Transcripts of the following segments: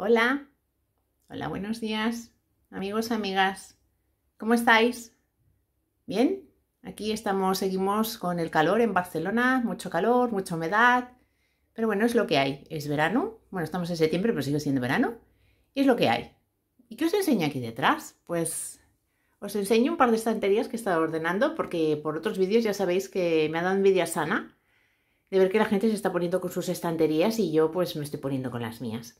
Hola, hola, buenos días, amigos, amigas. ¿Cómo estáis? ¿Bien? Aquí estamos, seguimos con el calor en Barcelona, mucho calor, mucha humedad, pero bueno, es lo que hay. Es verano, bueno, estamos en septiembre, pero sigue siendo verano, y es lo que hay. ¿Y qué os enseño aquí detrás? Pues os enseño un par de estanterías que he estado ordenando, porque por otros vídeos ya sabéis que me ha dado envidia sana de ver que la gente se está poniendo con sus estanterías y yo pues me estoy poniendo con las mías.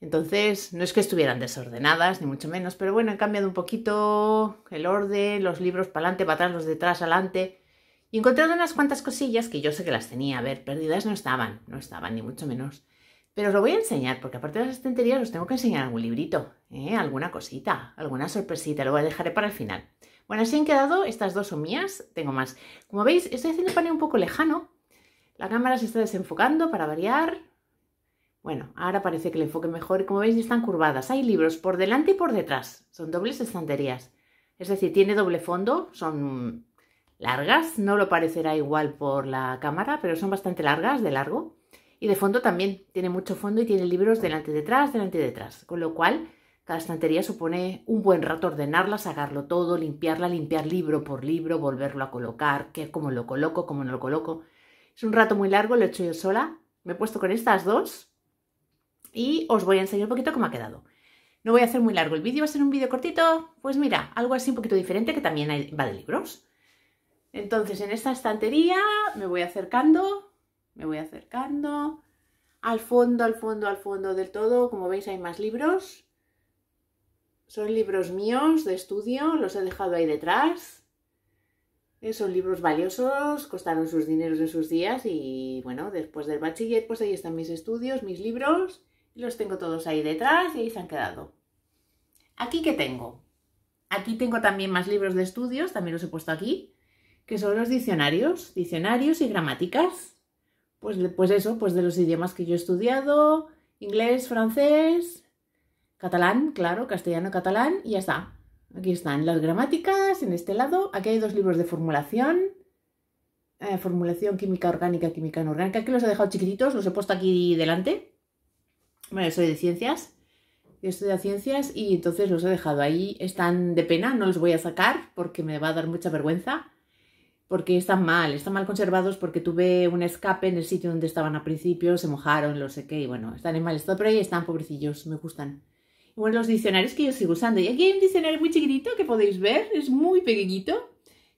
Entonces, no es que estuvieran desordenadas, ni mucho menos, pero bueno, han cambiado un poquito el orden, los libros para adelante, para atrás, los detrás, adelante. Y encontrado unas cuantas cosillas que yo sé que las tenía, a ver, perdidas no estaban, no estaban, ni mucho menos. Pero os lo voy a enseñar, porque aparte de las estanterías os tengo que enseñar algún librito, ¿eh? alguna cosita, alguna sorpresita, lo voy a dejaré para el final. Bueno, así han quedado, estas dos son mías, tengo más. Como veis, estoy haciendo el un poco lejano, la cámara se está desenfocando para variar, bueno, ahora parece que el enfoque mejor. Como veis, están curvadas. Hay libros por delante y por detrás. Son dobles estanterías. Es decir, tiene doble fondo. Son largas. No lo parecerá igual por la cámara, pero son bastante largas, de largo. Y de fondo también. Tiene mucho fondo y tiene libros delante y detrás, delante y detrás. Con lo cual, cada estantería supone un buen rato ordenarla, sacarlo todo, limpiarla, limpiar libro por libro, volverlo a colocar, cómo lo coloco, cómo no lo coloco. Es un rato muy largo, lo he hecho yo sola. Me he puesto con estas dos y os voy a enseñar un poquito cómo ha quedado. No voy a hacer muy largo el vídeo, va a ser un vídeo cortito, pues mira, algo así un poquito diferente que también hay, va de libros. Entonces en esta estantería me voy acercando, me voy acercando, al fondo, al fondo, al fondo del todo, como veis hay más libros. Son libros míos de estudio, los he dejado ahí detrás. Eh, son libros valiosos, costaron sus dineros en sus días y bueno, después del bachiller pues ahí están mis estudios, mis libros los tengo todos ahí detrás y ahí se han quedado. ¿Aquí qué tengo? Aquí tengo también más libros de estudios, también los he puesto aquí, que son los diccionarios, diccionarios y gramáticas. Pues, pues eso, pues de los idiomas que yo he estudiado, inglés, francés, catalán, claro, castellano, catalán, y ya está. Aquí están las gramáticas en este lado. Aquí hay dos libros de formulación. Eh, formulación química orgánica, química inorgánica. Aquí los he dejado chiquititos, los he puesto aquí delante. Bueno, soy de ciencias. Yo estudio ciencias y entonces los he dejado ahí. Están de pena, no los voy a sacar porque me va a dar mucha vergüenza. Porque están mal, están mal conservados porque tuve un escape en el sitio donde estaban al principio, se mojaron, lo sé qué, y bueno, están en mal estado, pero ahí están pobrecillos, me gustan. Y bueno, los diccionarios que yo sigo usando. Y aquí hay un diccionario muy chiquitito que podéis ver, es muy pequeñito,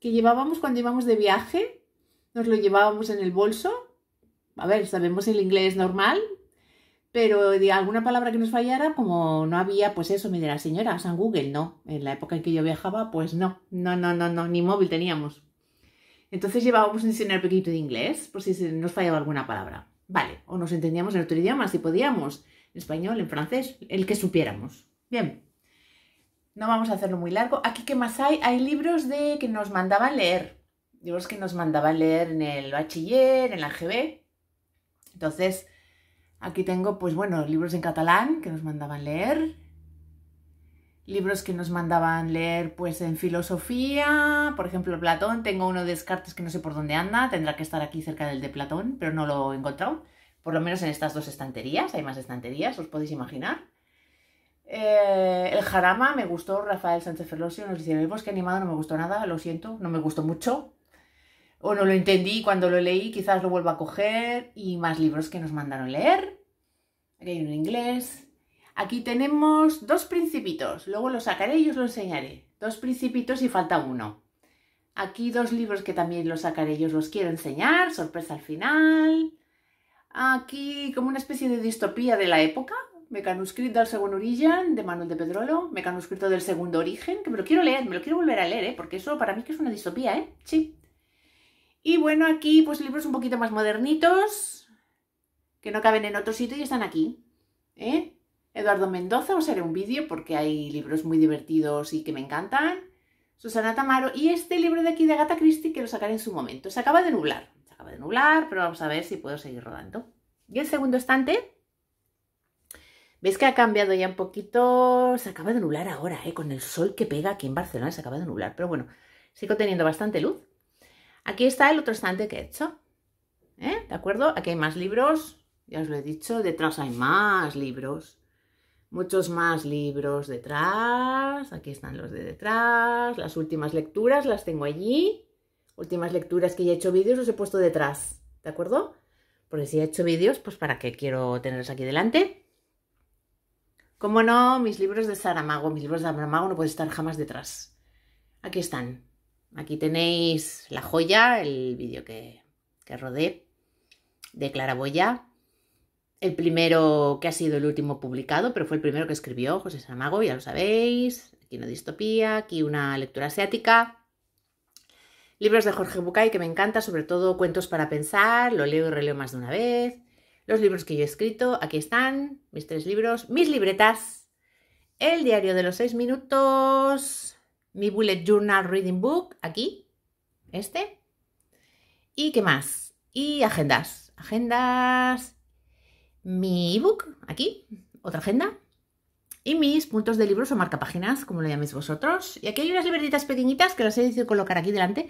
que llevábamos cuando íbamos de viaje, nos lo llevábamos en el bolso. A ver, sabemos el inglés normal, pero de alguna palabra que nos fallara, como no había, pues eso, me la señora, San Google, no. En la época en que yo viajaba, pues no, no, no, no, no, ni móvil teníamos. Entonces llevábamos un poquito pequeñito de inglés, por si nos fallaba alguna palabra. Vale, o nos entendíamos en otro idioma, si podíamos, en español, en francés, el que supiéramos. Bien, no vamos a hacerlo muy largo. Aquí, ¿qué más hay? Hay libros de que nos mandaban leer. Libros que nos mandaban leer en el bachiller, en la GB. Entonces, Aquí tengo, pues bueno, libros en catalán que nos mandaban leer, libros que nos mandaban leer pues en filosofía, por ejemplo Platón, tengo uno de Descartes que no sé por dónde anda, tendrá que estar aquí cerca del de Platón, pero no lo he encontrado, por lo menos en estas dos estanterías, hay más estanterías, os podéis imaginar. Eh, el Jarama me gustó, Rafael Sánchez Ferlosio nos dice, el bosque animado no me gustó nada, lo siento, no me gustó mucho, o no lo entendí cuando lo leí, quizás lo vuelva a coger y más libros que nos mandaron leer. Aquí hay uno en inglés. Aquí tenemos dos principitos, luego lo sacaré y os lo enseñaré. Dos principitos y falta uno. Aquí dos libros que también los sacaré y os los quiero enseñar, sorpresa al final. Aquí como una especie de distopía de la época, Mecanuscrito del segundo origen de Manuel de Pedrolo, Mecanuscrito del segundo origen, que me lo quiero leer, me lo quiero volver a leer, ¿eh? porque eso para mí que es una distopía, ¿eh? Sí, y bueno, aquí pues libros un poquito más modernitos, que no caben en otro sitio y están aquí. ¿eh? Eduardo Mendoza, os haré un vídeo porque hay libros muy divertidos y que me encantan. Susana Tamaro y este libro de aquí de Agatha Christie que lo sacaré en su momento. Se acaba de nublar, se acaba de nublar, pero vamos a ver si puedo seguir rodando. Y el segundo estante, veis que ha cambiado ya un poquito? Se acaba de nublar ahora, ¿eh? con el sol que pega aquí en Barcelona, se acaba de nublar. Pero bueno, sigo teniendo bastante luz. Aquí está el otro estante que he hecho. ¿eh? ¿De acuerdo? Aquí hay más libros, ya os lo he dicho, detrás hay más libros. Muchos más libros detrás, aquí están los de detrás, las últimas lecturas las tengo allí, últimas lecturas que ya he hecho vídeos los he puesto detrás, ¿de acuerdo? Porque si he hecho vídeos, pues para qué quiero tenerlos aquí delante. ¿Cómo no, mis libros de Saramago, mis libros de Saramago no pueden estar jamás detrás. Aquí están, Aquí tenéis la joya, el vídeo que, rodé de Claraboya. El primero que ha sido el último publicado, pero fue el primero que escribió José Samago ya lo sabéis. Aquí una distopía, aquí una lectura asiática. Libros de Jorge Bucay que me encanta, sobre todo cuentos para pensar, lo leo y releo más de una vez. Los libros que yo he escrito, aquí están, mis tres libros, mis libretas, el diario de los seis minutos, mi Bullet Journal Reading Book, aquí, este. ¿Y qué más? Y agendas. Agendas. Mi ebook, aquí, otra agenda. Y mis puntos de libros o marcapáginas, como lo llaméis vosotros. Y aquí hay unas libretitas pequeñitas que las he decidido colocar aquí delante,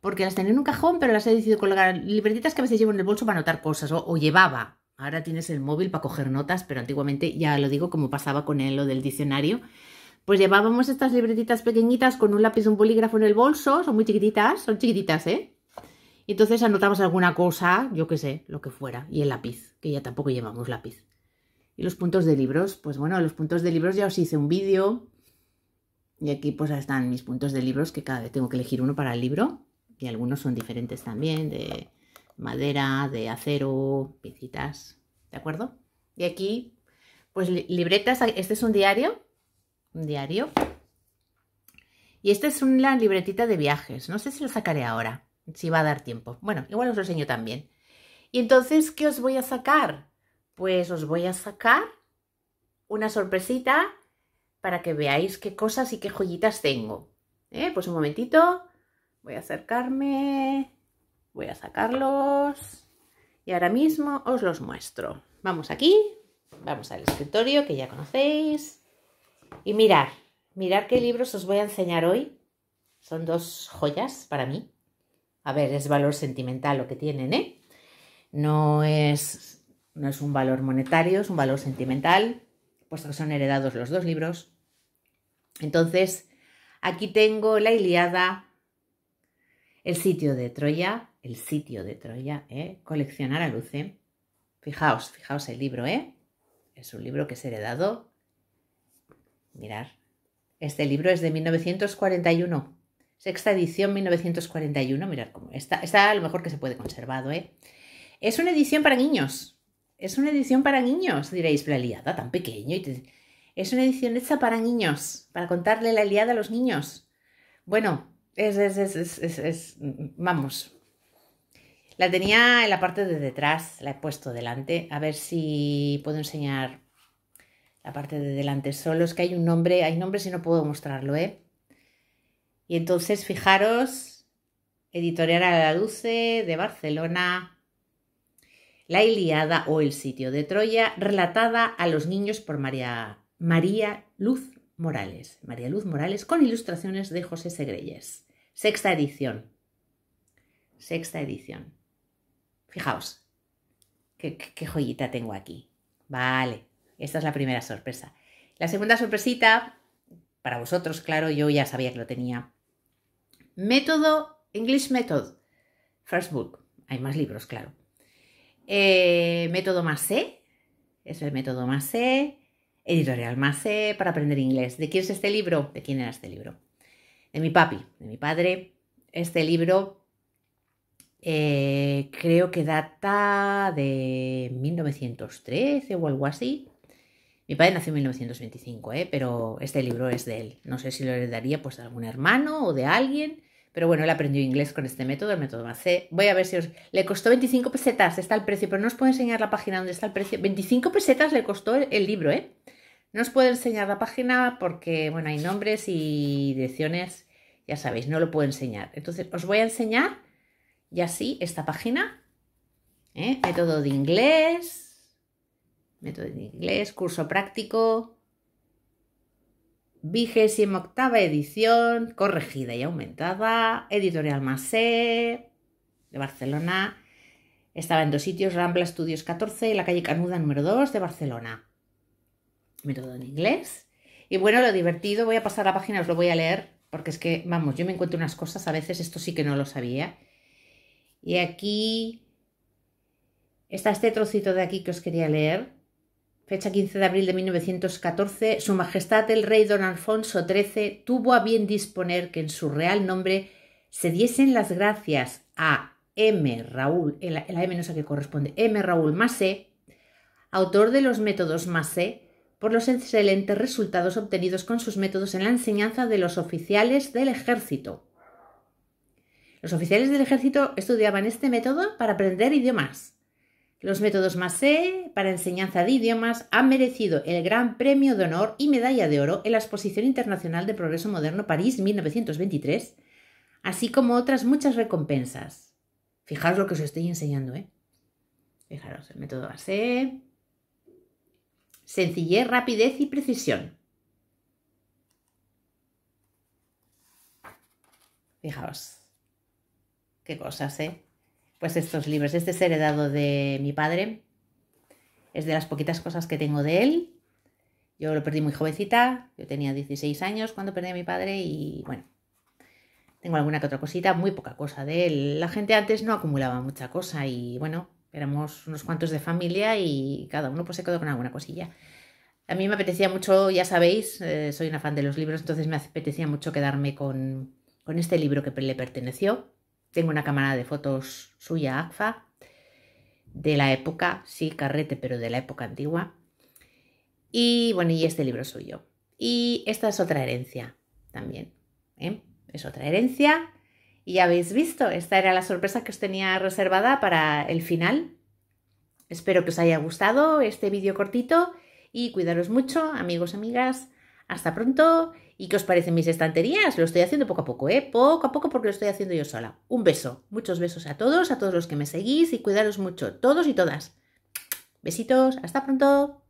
porque las tenía en un cajón, pero las he decidido colocar. Libretitas que a veces llevo en el bolso para anotar cosas, o, llevaba. Ahora tienes el móvil para coger notas, pero antiguamente, ya lo digo, como pasaba con él, lo del diccionario, pues llevábamos estas libretitas pequeñitas con un lápiz, un bolígrafo en el bolso, son muy chiquititas, son chiquititas, ¿eh? Y entonces anotamos alguna cosa, yo qué sé, lo que fuera, y el lápiz, que ya tampoco llevamos lápiz. Y los puntos de libros, pues bueno, los puntos de libros ya os hice un vídeo. Y aquí pues están mis puntos de libros, que cada vez tengo que elegir uno para el libro. Y algunos son diferentes también, de madera, de acero, piecitas, ¿de acuerdo? Y aquí, pues libretas, este es un diario un diario. Y esta es una libretita de viajes. No sé si lo sacaré ahora, si va a dar tiempo. Bueno, igual os lo enseño también. Y entonces, ¿qué os voy a sacar? Pues os voy a sacar una sorpresita para que veáis qué cosas y qué joyitas tengo. ¿Eh? Pues un momentito, voy a acercarme, voy a sacarlos y ahora mismo os los muestro. Vamos aquí, vamos al escritorio que ya conocéis. Y mirad, mirar qué libros os voy a enseñar hoy. Son dos joyas para mí. A ver, es valor sentimental lo que tienen, ¿eh? No es, no es un valor monetario, es un valor sentimental, puesto que son heredados los dos libros. Entonces, aquí tengo la Iliada, el sitio de Troya, el sitio de Troya, ¿eh? Coleccionar a luce. Fijaos, fijaos el libro, ¿eh? Es un libro que es heredado Mirar, este libro es de 1941, sexta edición 1941, mirar cómo está, está a lo mejor que se puede conservado, ¿eh? Es una edición para niños, es una edición para niños, diréis, la liada tan pequeño. Y Es una edición hecha para niños, para contarle la liada a los niños. Bueno, es, es, es, es, vamos. La tenía en la parte de detrás, la he puesto delante, a ver si puedo enseñar la parte de delante solo. Es que hay un nombre, hay nombres y no puedo mostrarlo, ¿eh? Y entonces, fijaros, Editorial a la Luce de Barcelona, La Iliada o El sitio de Troya, relatada a los niños por María, María Luz Morales. María Luz Morales con ilustraciones de José Segreyes. Sexta edición. Sexta edición. Fijaos, qué joyita tengo aquí. Vale. Esta es la primera sorpresa. La segunda sorpresita, para vosotros, claro, yo ya sabía que lo tenía. Método, English Method, First Book. Hay más libros, claro. Eh, método Massé, es el método Massé, editorial Massé, para aprender inglés. ¿De quién es este libro? ¿De quién era este libro? De mi papi, de mi padre. Este libro eh, creo que data de 1913 o algo así. Mi padre nació en 1925, ¿eh? pero este libro es de él. No sé si lo heredaría pues, de algún hermano o de alguien. Pero bueno, él aprendió inglés con este método, el método Macé. Voy a ver si os... Le costó 25 pesetas, está el precio, pero no os puedo enseñar la página donde está el precio. 25 pesetas le costó el, libro, ¿eh? No os puedo enseñar la página porque, bueno, hay nombres y direcciones, ya sabéis, no lo puedo enseñar. Entonces, os voy a enseñar, ya así, esta página. ¿eh? Método de inglés, método en inglés, curso práctico, vigésima octava edición, corregida y aumentada, editorial Masé, de Barcelona. Estaba en dos sitios, Rambla Estudios 14 y la calle Canuda número 2 de Barcelona. Método en inglés. Y bueno, lo divertido, voy a pasar la página, os lo voy a leer, porque es que, vamos, yo me encuentro unas cosas, a veces esto sí que no lo sabía. Y aquí está este trocito de aquí que os quería leer, fecha 15 de abril de 1914, Su Majestad el Rey Don Alfonso XIII tuvo a bien disponer que en su real nombre se diesen las gracias a M. Raúl, la M no corresponde, M. Raúl Mase, autor de los métodos Mase, por los excelentes resultados obtenidos con sus métodos en la enseñanza de los oficiales del ejército. Los oficiales del ejército estudiaban este método para aprender idiomas. Los métodos Masé para enseñanza de idiomas han merecido el Gran Premio de Honor y Medalla de Oro en la Exposición Internacional de Progreso Moderno París 1923, así como otras muchas recompensas. Fijaros lo que os estoy enseñando, ¿eh? Fijaros, el método Masé. Sencillez, rapidez y precisión. Fijaos. Qué cosas, ¿eh? pues estos libros. Este es heredado de mi padre. Es de las poquitas cosas que tengo de él. Yo lo perdí muy jovencita. Yo tenía 16 años cuando perdí a mi padre y bueno, tengo alguna que otra cosita, muy poca cosa de él. La gente antes no acumulaba mucha cosa y bueno, éramos unos cuantos de familia y cada uno pues se quedó con alguna cosilla. A mí me apetecía mucho, ya sabéis, eh, soy una fan de los libros, entonces me apetecía mucho quedarme con, con este libro que le perteneció, tengo una cámara de fotos suya, ACFA, de la época, sí, carrete, pero de la época antigua. Y bueno, y este libro suyo. Y esta es otra herencia también. ¿eh? Es otra herencia. Y ya habéis visto, esta era la sorpresa que os tenía reservada para el final. Espero que os haya gustado este vídeo cortito y cuidaros mucho, amigos, amigas. Hasta pronto. ¿Y qué os parecen mis estanterías? Lo estoy haciendo poco a poco, ¿eh? Poco a poco porque lo estoy haciendo yo sola. Un beso. Muchos besos a todos, a todos los que me seguís y cuidaros mucho, todos y todas. Besitos. Hasta pronto.